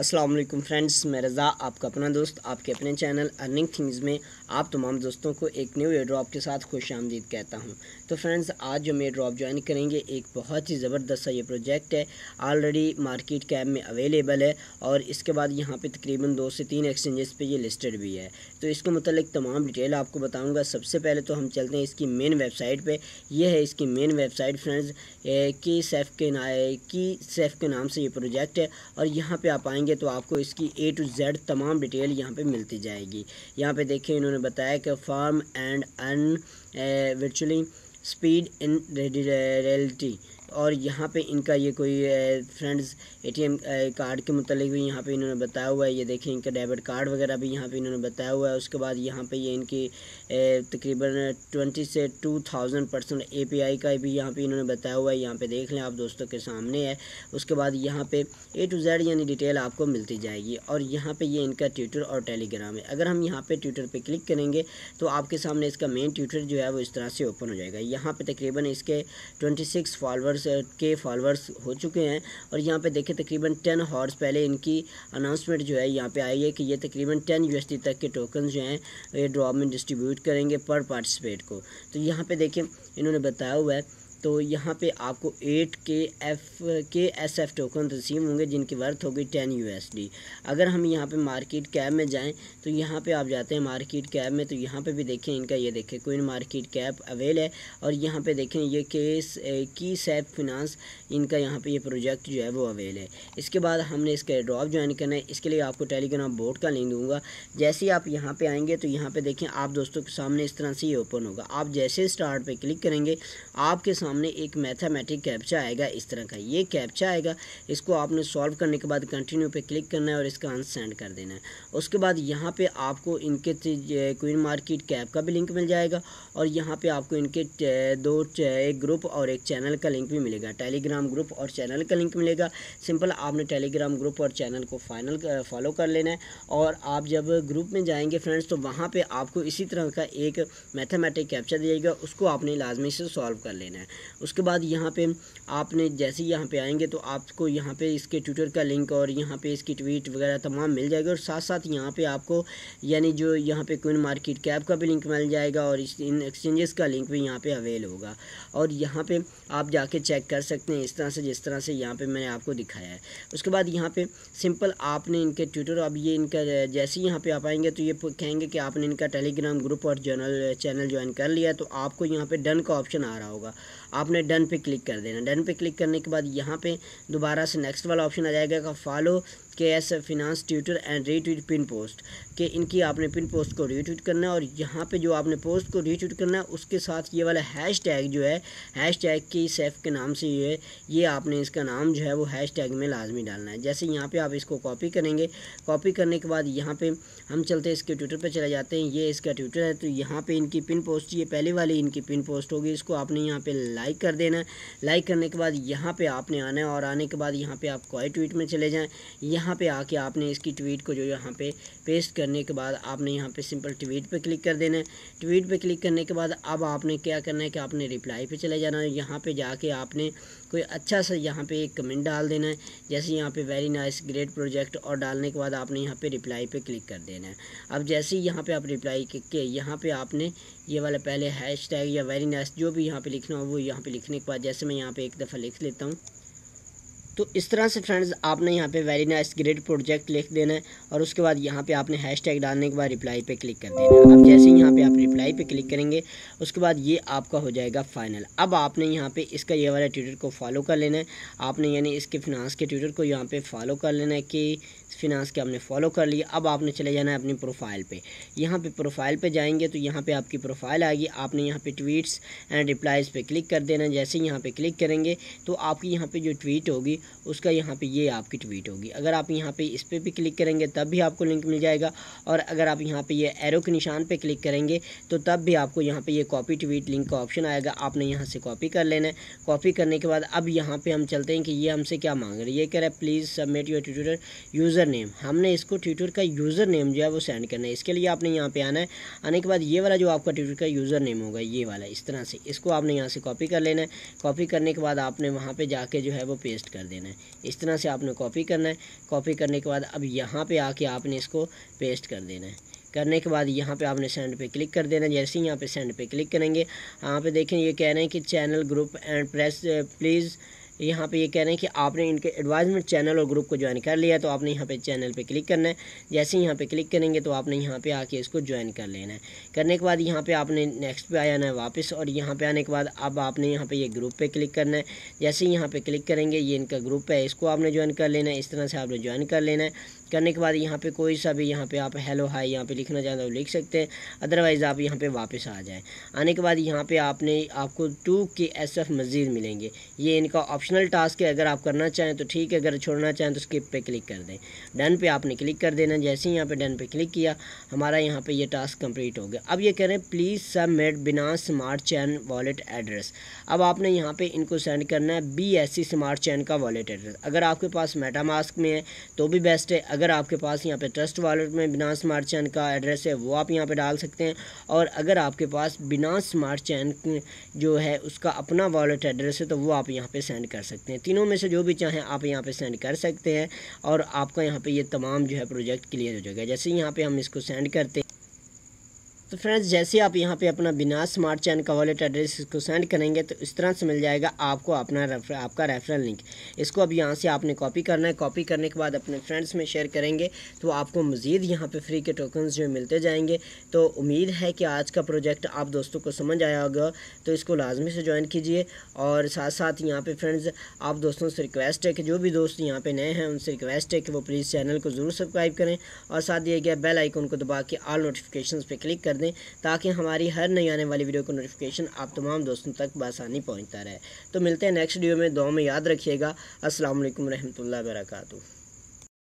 अस्सलाम वालेकुम फ्रेंड्स मैं रज़ा आपका अपना दोस्त आपके अपने चैनल अर्निंग थिंग्स में आप तमाम दोस्तों को एक न्यू एयर ड्रॉप के साथ खुश आमदीद कहता हूं तो फ्रेंड्स आज जो हम एयर ड्रॉप ज्वाइन करेंगे एक बहुत ही ज़बरदस्त सा ये प्रोजेक्ट है ऑलरेडी मार्केट कैब में अवेलेबल है और इसके बाद यहाँ पर तकरीबन दो से तीन एक्सचेंजेस पर ये लिस्टेड भी है तो इसके मतलब तमाम डिटेल आपको बताऊँगा सबसे पहले तो हम चलते हैं इसकी मेन वेबसाइट पर यह है इसकी मेन वेबसाइट फ्रेंड्स की सेफ के ना की सेफ के नाम से ये प्रोजेक्ट है और यहाँ पर आप आएँगे करेंगे तो आपको इसकी ए टू जेड तमाम डिटेल यहाँ पे मिलती जाएगी यहाँ पे देखिए इन्होंने बताया कि farm and an virtually speed in reality और यहाँ पे इनका ये कोई फ्रेंड्स एटीएम कार्ड के मतलब भी यहाँ पे इन्होंने बताया हुआ है ये देखें इनका डेबिट कार्ड वगैरह भी यहाँ पे इन्होंने बताया हुआ है उसके बाद यहाँ पे ये इनकी तकरीबन ट्वेंटी से टू थाउजेंड परसेंट ए का भी यहाँ पे इन्होंने बताया हुआ है यहाँ पे देख लें आप दोस्तों के सामने है उसके बाद यहाँ पे ए टू जेड यानी डिटेल आपको मिलती जाएगी और यहाँ पर ये इनका ट्विटर और टेलीग्राम है अगर हम यहाँ पर ट्विटर पर क्लिक करेंगे तो आपके सामने इसका मेन ट्विटर जो है वो इस तरह से ओपन हो जाएगा यहाँ पर तकरीबन इसके ट्वेंटी सिक्स यूज़र्स uh, के फॉलोअर्स हो चुके हैं और यहाँ पे देखिए तकरीबन टेन हॉर्स पहले इनकी अनाउंसमेंट जो है यहाँ पे आई है कि ये तकरीबन टेन यू तक के टोकन जो हैं ये ड्रॉप में डिस्ट्रीब्यूट करेंगे पर पार्टिसिपेट को तो यहाँ पर देखें इन्होंने बताया हुआ है तो यहाँ पे आपको एट के एफ के एस एफ टोकन तसीम होंगे जिनकी वर्थ होगी टेन डी अगर हम यहाँ पे मार्केट कैब में जाएं तो यहाँ पे आप जाते हैं मार्केट कैब में तो यहाँ पे भी देखें इनका ये देखें कोई मार्केट कैप अवेल है और यहाँ पे देखें ये केस की सैप फिनांस इनका यहाँ पे ये प्रोजेक्ट जो है वो अवेल है इसके बाद हमने इसका ड्रॉप ज्वाइन करना है इसके लिए आपको टेलीग्राम बोर्ड का लिंक दूँगा जैसे ही आप यहाँ पर आएँगे तो यहाँ पर देखें आप दोस्तों के सामने इस तरह से ये ओपन होगा आप जैसे स्टार्ट पर क्लिक करेंगे आपके सामने सामने एक मैथमेटिक कैप्चा आएगा इस तरह का ये कैप्चा आएगा इसको आपने सॉल्व करने के बाद कंटिन्यू पे क्लिक करना है और इसका आंसर सेंड कर देना है उसके बाद यहाँ पे आपको इनके क्वीन मार्केट कैप का भी लिंक मिल जाएगा और यहाँ पे आपको इनके दो एक ग्रुप और एक चैनल का लिंक भी मिलेगा टेलीग्राम ग्रुप और चैनल का लिंक मिलेगा सिंपल आपने टेलीग्राम ग्रुप और चैनल को फाइनल फॉलो कर लेना है और आप जब ग्रुप में जाएंगे फ्रेंड्स तो वहाँ पर आपको इसी तरह का एक मैथमेटिक कैप्चा दिया जाएगा उसको आपने लाजमी से सॉल्व कर लेना है उसके बाद यहाँ पे आपने जैसे ही यहाँ पे आएंगे तो आपको यहाँ पे इसके ट्विटर का लिंक और यहाँ पे इसकी ट्वीट वगैरह तमाम मिल जाएगा और साथ साथ यहाँ पे आपको यानी जो यहाँ पे क्विन मार्केट कैप का भी लिंक मिल जाएगा और इस इन एक्सचेंजेस का लिंक भी यहाँ पे अवेल होगा और यहाँ पे आप जाके चेक कर सकते हैं इस तरह से जिस तरह से यहाँ पे मैंने आपको दिखाया है उसके बाद यहाँ पे सिंपल आपने इनके ट्विटर अब ये इनका जैसे ही यहाँ पे आप आएंगे तो ये कहेंगे कि आपने इनका टेलीग्राम ग्रुप और जर्नल चैनल ज्वाइन कर लिया तो आपको यहाँ पे डन का ऑप्शन आ रहा होगा आपने डन पे क्लिक कर देना डन पे क्लिक करने के बाद यहाँ पे दोबारा से नेक्स्ट वाला ऑप्शन आ जाएगा follow K S finance Twitter and retweet pin post कि इनकी आपने पिन पोस्ट को रीट्वीट करना है और यहाँ पे जो आपने पोस्ट को रीट्वीट करना है उसके साथ ये वाला हैश टैग जो है हैश टैग की सेफ के नाम से ये ये आपने इसका नाम जो है वो हैश टैग में लाजमी डालना है जैसे यहाँ पर आप इसको कॉपी करेंगे कॉपी करने के बाद यहाँ पर हम चलते इसके ट्विटर पर चले जाते हैं ये इसका ट्विटर है तो यहाँ पर इनकी पिन पोस्ट ये पहले वाली इनकी पिन पोस्ट होगी इसको आपने यहाँ पर लाइक कर देना है लाइक करने के बाद यहाँ पर आपने आना है और आने के बाद यहाँ पर आप क्वाइट ट्वीट में चले जाएँ यहाँ यहाँ पे आके आपने इसकी ट्वीट को जो यहाँ पे पेस्ट करने के बाद आपने यहाँ पे सिंपल ट्वीट पे क्लिक कर देना है ट्वीट पे क्लिक करने के बाद अब आपने क्या करना है कि आपने रिप्लाई पे चले जाना है यहाँ पे जाके आपने कोई अच्छा सा यहाँ पे एक कमेंट डाल देना है जैसे यहाँ पे वेरी नाइस ग्रेट प्रोजेक्ट और डालने के बाद आपने यहाँ पे रिप्लाई पे क्लिक कर देना है अब जैसे ही यहाँ पे आप रिप्लाई के यहाँ पे आपने ये वाला पहले हैश टैग या वेरी नाइस जो भी यहाँ पे लिखना हो वो यहाँ पे लिखने के बाद जैसे मैं यहाँ पे एक दफ़ा लिख लेता हूँ तो इस तरह से फ्रेंड्स आपने यहाँ पे वेरी नाइस ग्रेट प्रोजेक्ट लिख देना है और उसके बाद यहाँ पे आपने हैशटैग डालने के बाद रिप्लाई पे क्लिक कर देना है अब जैसे यहाँ पे आप रिप्लाई पे क्लिक करेंगे उसके बाद ये आपका हो जाएगा फाइनल अब आपने यहाँ पे इसका ये वाला ट्विटर को फॉलो कर लेना है आपने यानी इसके फिनांस के ट्विटर को यहाँ पर फॉलो कर लेना है कि फिनांस के आपने फॉलो कर लिया अब आपने चले जाना है अपनी प्रोफाइल पे यहाँ पे प्रोफाइल पे जाएंगे तो यहाँ पे आपकी प्रोफाइल आएगी आपने यहाँ पे ट्वीट्स एंड रिप्लाइज पे क्लिक कर देना जैसे यहाँ पे क्लिक करेंगे तो आपकी यहाँ पे जो ट्वीट होगी उसका यहाँ पे ये आपकी ट्वीट होगी अगर आप यहाँ पे इस पर भी क्लिक करेंगे तब भी आपको लिंक मिल जाएगा और अगर आप यहाँ पर ये एरो के निशान पर क्लिक करेंगे तो तब भी आपको यहाँ पर ये कॉपी ट्वीट लिंक का ऑप्शन आएगा आपने यहाँ से कॉपी कर लेना है कॉपी करने के बाद अब यहाँ पर हम चलते हैं कि ये हमसे क्या मांग रही है कह रहे please submit your Twitter user username हमने इसको ट्विटर का यूज़र नेम जो है वो सेंड करना है इसके लिए आपने यहाँ पे आना है आने के बाद ये वाला जो आपका ट्विटर का यूज़र नेम होगा ये वाला इस तरह से इसको आपने यहाँ से कॉपी कर लेना है कॉपी करने के बाद आपने वहाँ पर जाके जो है वो पेस्ट कर देना है इस तरह से आपने कॉपी करना है कॉपी करने के बाद अब यहाँ पर आके आपने इसको पेस्ट कर देना है करने के बाद यहाँ पे आपने सेंड पे क्लिक कर देना जैसे ही यहाँ पे सेंड पे क्लिक करेंगे यहाँ पे देखें ये कह रहे हैं कि channel group and press please यहाँ पे ये कह रहे हैं कि आपने इनके एडवाइजमेंट चैनल और ग्रुप को ज्वाइन कर लिया तो आपने यहाँ पे चैनल पे क्लिक करना है जैसे ही यहाँ पे क्लिक करेंगे तो आपने यहाँ पे आके इसको ज्वाइन कर लेना है करने के बाद यहाँ पे आपने नेक्स्ट पे आ जाना है वापस और यहाँ पे आने के बाद अब आपने यहाँ पे ये ग्रुप पे क्लिक करना है जैसे ही यहाँ पे क्लिक करेंगे ये इनका ग्रुप है इसको आपने ज्वाइन कर लेना है इस तरह से आपने ज्वाइन कर लेना है करने के बाद यहाँ पे कोई सा भी यहाँ पे आप हेलो हाय यहाँ पे लिखना चाहते हो लिख सकते हैं अदरवाइज़ आप यहाँ पे वापस आ जाएं आने के बाद यहाँ पे आपने आपको टू के एस एफ मज़ीद मिलेंगे ये इनका ऑप्शन ऑप्शनल टास्क है अगर आप करना चाहें तो ठीक है अगर छोड़ना चाहें तो स्किप पे क्लिक कर दें डन पे आपने क्लिक कर देना जैसे ही यहाँ पे डन पे क्लिक किया हमारा यहाँ पे ये टास्क कंप्लीट हो गया अब ये कह रहे हैं प्लीज़ सबमिट बिना स्मार्ट चैन वॉलेट एड्रेस अब आपने यहाँ पर इनको सेंड करना है B S C smart chain का वॉलेट एड्रेस अगर आपके पास मेटा मास्क में है तो भी बेस्ट है अगर आपके पास यहाँ पर ट्रस्ट वॉलेट में बिना स्मार्ट चैन का एड्रेस है वो आप यहाँ पर डाल सकते हैं और अगर आपके पास बिना स्मार्ट चैन जो है उसका अपना वॉलेट एड्रेस है तो वो आप यहाँ पर सेंड कर कर सकते हैं तीनों में से जो भी चाहें आप यहाँ पे सेंड कर सकते हैं और आपका यहाँ पे ये तमाम जो है प्रोजेक्ट क्लियर हो जाएगा जैसे यहाँ पे हम इसको सेंड करते हैं तो फ्रेंड्स जैसे आप यहाँ पे अपना बिना स्मार्ट चैन का वॉलेट एड्रेस इसको सेंड करेंगे तो इस तरह से मिल जाएगा आपको अपना रेफर आपका रेफरल लिंक इसको अब यहाँ से आपने कॉपी करना है कॉपी करने के बाद अपने फ्रेंड्स में शेयर करेंगे तो आपको मज़ीद यहाँ पे फ्री के टोकन जो मिलते जाएंगे तो उम्मीद है कि आज का प्रोजेक्ट आप दोस्तों को समझ आया होगा तो इसको लाजमी से ज्वाइन कीजिए और साथ साथ यहाँ पर फ्रेंड्स आप दोस्तों से रिक्वेस्ट है कि जो भी दोस्त यहाँ पर नए हैं उनसे रिक्वेस्ट है कि वो प्लीज़ चैनल को ज़रूर सब्सक्राइब करें और साथ दिए गए बेल आइकन को दबा के आल नोटिफिकेशन पर क्लिक कर दें ताकि हमारी हर नई आने वाली वीडियो को नोटिफिकेशन आप तमाम दोस्तों तक बसानी पहुँचता रहे तो मिलते हैं नेक्स्ट वीडियो में दो में याद रखिएगा असल वरहमल वर्का